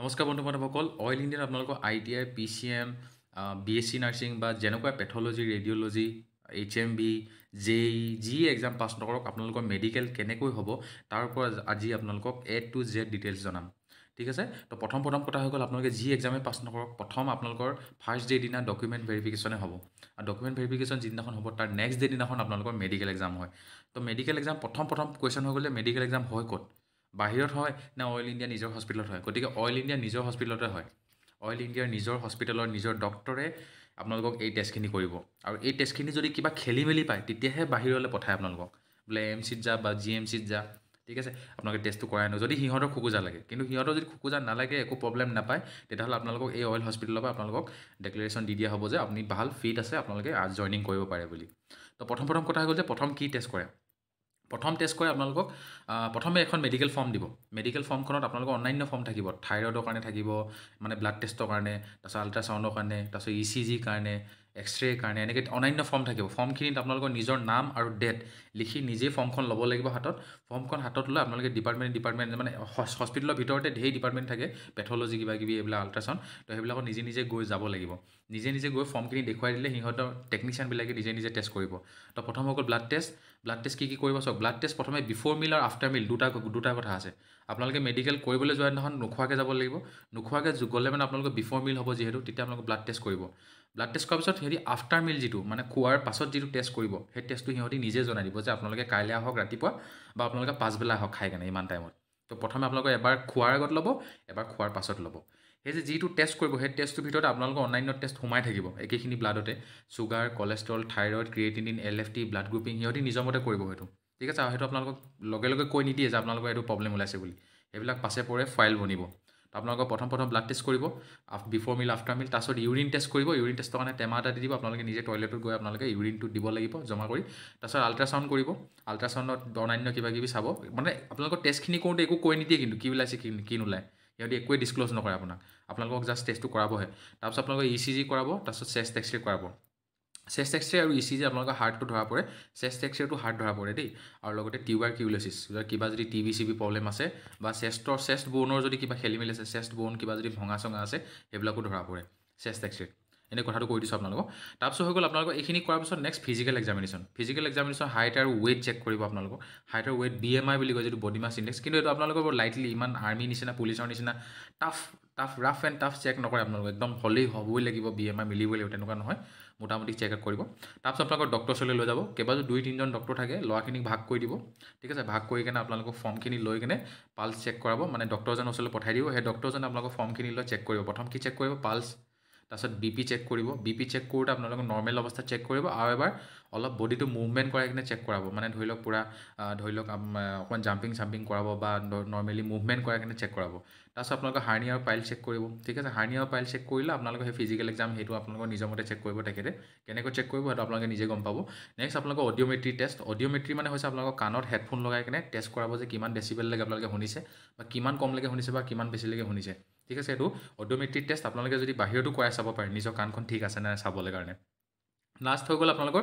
নমস্কাৰ বন্ধু বান্ধৱসকল অইল ইণ্ডিয়াত আপোনালোকৰ I T I P C M B S C nursing বা যেনেকুৱা pathology radiology H M B J E যি এক্সাম পাছ নকৰক আপোনালোকৰ মেডিকেল কেনেকৈ হ'ব তাৰ ওপৰত আজি আপোনালোকক এ টু জেড ডিটেইলছ জনাম ঠিক আছে তো প্ৰথম প্ৰথম কথা হৈ গ'ল আপোনালোকে যি এক্সামেই পাছ নকৰক প্ৰথম আপোনালোকৰ ফাৰ্ষ্ট ডে দিনা ডকুমেণ্ট ভেৰিফিকেশ্যনে হ'ব আৰু ডকুমেণ্ট ভেৰিফিকেশ্যন যিদিনাখন হ'ব তাৰ নেক্সট ডে দিনাখন আপোনালোকৰ মেডিকেল এক্সাম হয় তো মেডিকেল এক্সাম প্ৰথম প্ৰথম কুৱেশ্যন হৈ গ'লে মেডিকেল এক্সাম হয় ক'ত বাহিৰত হয় নে অইল ইণ্ডিয়া নিজৰ হস্পিটেলত হয় গতিকে অইল ইণ্ডিয়া নিজৰ হস্পিটেলতে হয় অইল ইণ্ডিয়াৰ নিজৰ হস্পিটেলৰ নিজৰ ডক্টৰে আপোনালোকক এই টেষ্টখিনি কৰিব আৰু এই টেষ্টখিনি যদি কিবা খেলি মেলি পায় তেতিয়াহে বাহিৰলৈ পঠায় আপোনালোকক বোলে এম চিত যা বা জি এম চিত যা ঠিক আছে আপোনালোকে টেষ্টটো কৰাই আনো যদি সিহঁতৰ খোকোজা লাগে কিন্তু সিহঁতৰ যদি খোকোজা নালাগে একো প্ৰব্লেম নাপায় তেতিয়াহ'লে আপোনালোকক এই অইল হস্পিটেলৰ পৰা আপোনালোকক ডেক্লেৰেশ্যন দি দিয়া হ'ব যে আপুনি ভাল ফিট আছে আপোনালোকে জইনিং কৰিব পাৰে বুলি তো প্ৰথম প্ৰথম কথা হৈ গ'ল যে প্ৰথম কি টেষ্ট কৰে প্ৰথম টেষ্ট কৰি আপোনালোকক প্ৰথমে এখন মেডিকেল ফৰ্ম দিব মেডিকেল ফৰ্মখনত আপোনালোকৰ অন্যান্য ফৰ্ম থাকিব থাইৰয়ডৰ কাৰণে থাকিব মানে ব্লাড টেষ্টৰ কাৰণে তাৰপিছত আল্ট্ৰাচাউণ্ডৰ কাৰণে তাৰপিছত ই চি জিৰ কাৰণে এক্সৰে কাৰণে এনেকৈ অন্যান্য ফৰ্ম থাকিব ফৰ্মখিনিত আপোনালোকৰ নিজৰ নাম আৰু ডেট লিখি নিজেই ফৰ্মখন ল'ব লাগিব হাতত ফৰ্মখন হাতত লৈ আপোনালোকে ডিপাৰ্টমেণ্ট ডিপাৰ্টমেণ্ট মানে হস্পিটেলৰ ভিতৰতে ঢেৰ ডিপাৰ্টমেণ্ট থাকে পেথলজি কিবাকিবি এইবিলাক আল্ট্ৰাচাউণ্ড তো সেইবিলাকত নিজে নিজে গৈ যাব লাগিব নিজে নিজে গৈ ফৰ্মখিনি দেখুৱাই দিলে সিহঁতৰ টেকনিচিয়ানবিলাকে নিজে নিজে টেষ্ট কৰিব তো প্ৰথম হ'ল ব্লাড টেষ্ট ব্লাড টেষ্ট কি কি কৰিব চাওক ব্লাড টেষ্ট প্ৰথমে বিফৰ মিল আৰু আফটাৰ মিল দুটা দুটা কথা আছে আপোনালোকে মেডিকেল কৰিবলৈ যোৱা দিনাখন নোখোৱাকৈ যাব লাগিব নোখোৱাকৈ গ'লে মানে আপোনালোকৰ বিফৰ মিল হ'ব যিহেতু তেতিয়া আপোনালোকে ব্লাড টেষ্ট কৰিব ব্লাড টেষ্ট কৰাৰ পিছত সিহঁতি আফটাৰ মিল যিটো মানে খোৱাৰ পাছত যিটো টেষ্ট কৰিব সেই টেষ্টটো সিহঁতি নিজে জনাই দিব যে আপোনালোকে কাইলৈ আহক ৰাতিপুৱা বা আপোনালোকে পাছবেলা আহক খাই কেনে ইমান টাইমত ত' প্ৰথমে আপোনালোকে এবাৰ খোৱাৰ আগত ল'ব এবাৰ খোৱাৰ পাছত ল'ব সেই যে যিটো টেষ্ট কৰিব সেই টেষ্টটোৰ ভিতৰত আপোনালোকৰ অনলাইনত টেষ্ট সোমাই থাকিব একেখিনি ব্লাডতে sugar cholesterol thyroid creatinine L F T blood grouping সিহঁতি নিজৰ মতে কৰিব সেইটো ঠিক আছে আৰু সেইটো আপোনালোকক লগে লগে কৈ নিদিয়ে যে আপোনালোকৰ এইটো প্ৰব্লেম ওলাইছে বুলি এইবিলাক পাছে পৰে ফাইল বনিব তো আপোনালোকৰ প্ৰথম প্ৰথম ব্লাড টেষ্ট কৰিব বিফৰ মিল আফটাৰ মিল তাৰপিছত ইউৰিন টেষ্ট কৰিব ইউৰিন টেষ্টৰ কাৰণে টেমা এটা দি দিব আপোনালোকে নিজে টয়লেটত গৈ আপোনালোকে ইউৰিনটো দিব লাগিব জমা কৰি তাৰপিছত আল্ট্ৰাচাউণ্ড কৰিব আল্ট্ৰাচাউণ্ডত অনান্য কিবা কিবি চাব মানে আপোনালোকৰ টেষ্টখিনি কৰোঁতে একো কৈ নিদিয়ে কিন্তু কি ওলাইছে কি কি নোলায় সিহঁতি একোৱেই ডিছক্ল'জ নকৰে আপোনাক আপোনালোকক জাষ্ট টেষ্টটো কৰাবহে তাৰপিছত আপোনালোকে ই চি জি কৰাব তাৰপিছত চেষ্ট এক্সৰে কৰাব চেষ্ট এক্সৰে আৰু ই চি জি আপোনালোকৰ হাৰ্টটো ধৰা পৰে চেষ্ট এক্সৰেটো হাৰ্ট ধৰা পৰে দেই আৰু লগতে টিউবাৰ কিউলেচিছ কিবা যদি T V C B problem আছে বা চেষ্টৰ চেষ্ট বোনৰ যদি কিবা খেলি মেলি আছে চেষ্ট ব'ন কিবা যদি ভঙা চঙা আছে সেইবিলাকো ধৰা পৰে চেষ্ট এক্স এক্সৰেট এনে কথাটো কৈ দিছোঁ আপোনালোকক তাৰপিছত হৈ গ'ল আপোনালোকৰ এইখিনি কৰাৰ পিছত next physical examination physical examination height আৰু ৱেইট চেক কৰিব আপোনালোকক হাইট আৰু ৱেইট বি এম আই বুলি কয় যিটো বডি মাছ ইণ্ডেক্স কিন্তু এইটো আপোনালোকৰ বৰ লাইটলি ইমান আৰ্মি নিচিনা পুলিচৰ নিচিনা tough tough rough and tough check নকৰে আপোনালোকে একদম হ'লেই হ'বই লাগিব বি এম আই মিলিবই লাগিব তেনেকুৱা নহয় মোটামুটি চেক আপ কৰিব তাৰপিছত আপোনালোকৰ ডক্টৰছলৈ লৈ যাব কেইবাজনো দুই তিনিজন ডক্টৰ থাকে ল'ৰাখিনিক ভাগ কৰি দিব ঠিক আছে ভাগ কৰি কেনে আপোনালোকৰ ফৰ্মখিনি লৈ কেনে পালছ চেক কৰাব মানে ডক্টৰজনৰ ওচৰলৈ পঠাই দিব সেই ডক্টৰজনে আপোনালোকৰ ফৰ্মখিনি লৈ চেক কৰিব প্ৰথম কি চেক কৰিব পালছ তাৰপিছত বি পি চেক কৰিব বি পি চেক কৰোঁতে আপোনালোকে নৰ্মেল অৱস্থা চেক কৰিব আৰু এবাৰ অলপ বডিটো মুভমেণ্ট কৰাই কিনে চেক কৰাব মানে ধৰি লওক পূৰা ধৰি লওক অকণমান জাম্পিং চাম্পিং কৰাব বা নৰ্মেলি মুভমেণ্ট কৰাই কিনে চেক কৰাব তাৰপিছত আপোনালোকে হাৰ্নি আৰু পাইল চেক কৰিব ঠিক আছে হাৰ্নি আৰু পাইল চেক কৰিলে আপোনালোকে সেই ফিজিকেল এক্সাম সেইটো আপোনালোকৰ নিজৰ মতে চেক কৰিব তেখেতে কেনেকৈ চেক কৰিব সেইটো আপোনালোকে নিজে গম পাব নেক্সট আপোনালোকৰ অডিঅ'মেট্ৰি টেষ্ট অডিঅ'মেট্ৰি মানে হৈছে আপোনালোকৰ কাণত হেডফোন লগাই কিনে টেষ্ট কৰাব যে কিমান বেছি বেছিবেলৈকে আপোনালোকে শুনিছে বা কিমান কমলৈকে শুনিছে বা কিমান বেছিলৈকে শুনিছে ঠিক আছে এইটো অডিঅ'মেট্ৰিক টেষ্ট আপোনালোকে যদি বাহিৰতো কৰাই চাব পাৰে নিজৰ কাণখন ঠিক আছে নাই চাবলৈ কাৰণে লাষ্ট হৈ গ'ল আপোনালোকৰ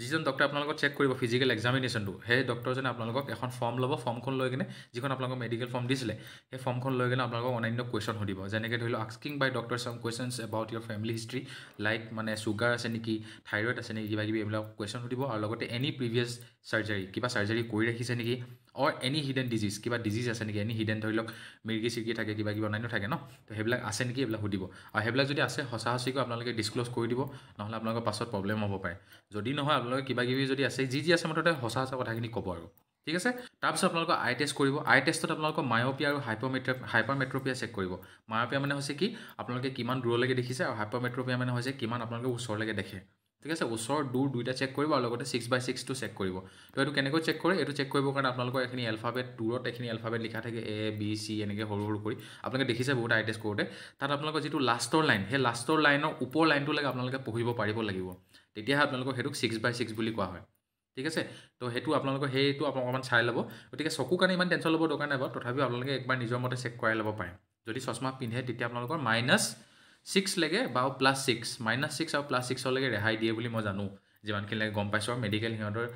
যিজন ডক্টৰ আপোনালোকক চেক কৰিব ফিজিকেল এক্সামিনেশ্যনটো সেই ডক্টৰজনে আপোনালোকক এখন ফৰ্ম ল'ব ফৰ্মখন লৈ কিনে যিখন আপোনালোকক মেডিকেল ফৰ্ম দিছিলে সেই ফৰ্মখন লৈ কিনে আপোনালোকক অন্যান্য কুৱেশ্যন সুধিব যেনেকৈ ধৰি লওক asking by doctor some questions about your family history like মানে চুগাৰ আছে নেকি থাইৰয়ড আছে নেকি কিবা কিবি এইবিলাক কুৱেশ্যন সুধিব আৰু লগতে এনি প্ৰিভিয়াছ চাৰ্জাৰী কিবা চাৰ্জাৰী কৰি ৰাখিছে নেকি অৰ এনি হিডেন ডিজিজ কিবা ডিজিজ আছে নেকি এনি হিডেন ধৰি লওক মিৰ্গি চিৰ্গি থাকে কিবা কিবি অন্যান্য থাকে ন তো সেইবিলাক আছে নেকি এইবিলাক সুধিব আৰু সেইবিলাক যদি আছে সঁচা সঁচিকৈ আপোনালোকে ডিছক্ল'জ কৰি দিব নহ'লে আপোনালোকৰ পাছত প্ৰব্লেম হ'ব পাৰে যদি নহয় আপোনালোকৰ কিবা কিবি যদি আছে যি যি আছে মুঠতে সঁচা সঁচা কথাখিনি ক'ব আৰু ঠিক আছে তাৰপিছত আপোনালোকৰ আই টেষ্ট কৰিব আই টেষ্টত আপোনালোকৰ মায়'পিয়া আৰু হাইপ্ৰমেট্ৰ হাইপাৰমেট্ৰপিয়া চেক কৰিব মায়'পিয়া মানে হৈছে কি আপোনালোকে কিমান দূৰলৈকে দেখিছে আৰু হাইপাৰমেট্ৰপিয়া মানে হৈছে কিমান আপোনালোকে ওচৰলৈকে দেখে ঠিক আছে ওচৰ দূৰ দুইটা চেক কৰিব আৰু লগতে ছিক্স বাই ছিক্সটো চেক কৰিব তো এইটো কেনেকৈ চেক কৰে এইটো চেক কৰিবৰ কাৰণে আপোনালোকৰ এইখিনি এলফাবেট দূৰত এইখিনি এলফাবেট লিখা থাকে এ বি চি এনেকৈ সৰু সৰু কৰি আপোনালোকে দেখিছে বহুত আই টেষ্ট কৰোঁতে তাত আপোনালোকৰ যিটো লাষ্টৰ লাইন সেই লাষ্টৰ লাইনৰ ওপৰ লাইনটোলৈকে আপোনালোকে পঢ়িব পাৰিব লাগিব তেতিয়াহে আপোনালোকৰ সেইটোক ছিক্স বাই ছিক্স বুলি কোৱা হয় ঠিক আছে তো সেইটো আপোনালোকৰ সেইটো অকণমান চাই ল'ব গতিকে চকু কাৰণে ইমান টেনশ্যন ল'ব দৰকাৰ নাই বাৰু তথাপিও আপোনালোকে একবাৰ নিজৰ মতে চেক কৰাই ল'ব পাৰে যদি চশমা পিন্ধে তেতিয়া আপোনালোকৰ মাইনাছ ছিক্স লাগে বা প্লাছ ছিক্স মাইনাছ ছিক্স আৰু প্লাছ ছিক্সলৈকে ৰেহাই দিয়ে বুলি মই জানো যিমানখিনি লাগে গম পাইছোঁ আৰু মেডিকেল সিহঁতৰ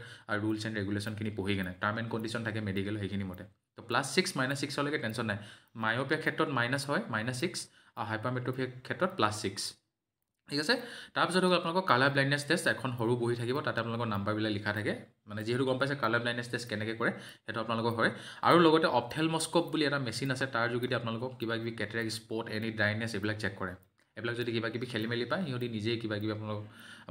ৰুলছ এণ্ড ৰেগুলেশ্যনখিনি পঢ়ি কেনে টাৰ্ম এণ্ড কণ্ডিশ্যন থাকে মেডিকেলৰ সেইখিনি মতে তো প্লাছ ছিক্স মাইনাছ ছিক্সলৈকে টেনশ্যন নাই মায়'পিয়া ক্ষেত্ৰত মাইনাছ হয় মাইনাছ ছিক্স আৰু হাইপাৰমেট্ৰফিয়াৰ ক্ষেত্ৰত প্লাছ ছিক্স ঠিক আছে তাৰপিছত হ'ল আপোনালোকৰ কালাৰ ব্লাইণ্ডনেছ টেষ্ট এখন সৰু বহি থাকিব তাতে আপোনালোকৰ নাম্বাৰবিলাক লিখা থাকে মানে যিহেতু গম পাইছে কালাৰ ব্লাইণ্ডনেছ টেষ্ট কেনেকৈ কৰে সেইটো আপোনালোকৰ হয় আৰু লগতে অপথেলমস্কোপ বুলি এটা মেচিন আছে তাৰ যোগেদি আপোনালোকক কিবা কিবি কেটেৰেক স্পট এনি ড্ৰাইনেছ এইবিলাক চেক কৰে এইবিলাক যদি কিবা কিবি খেলি মেলি পায় সিহঁতি নিজেই কিবা কিবি আপোনালোক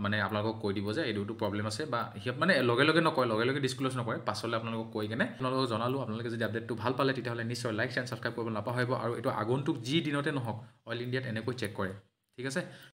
মানে আপোনালোকক কৈ দিব যে এইটো প্ৰব্লেম আছে বা সিহঁত মানে লগে লগে নকয় লগে লগে ডিছক্লোজ নকৰে পাছলৈ আপোনালোকক কৈ কেনে আপোনালোকক জনালোঁ আপোনালোকে যদি আপডেটটো ভাল পালে তেতিয়াহ'লে নিশ্চয় লাইক চেণ্ড ছাবস্ক্ৰাইব কৰিব নাপাহৰিব আৰু এইটো আগন্তুক যি দিনতে নহওক অইল ইণ্ডিয়াত এনেকৈ চেক কৰে ঠিক আছে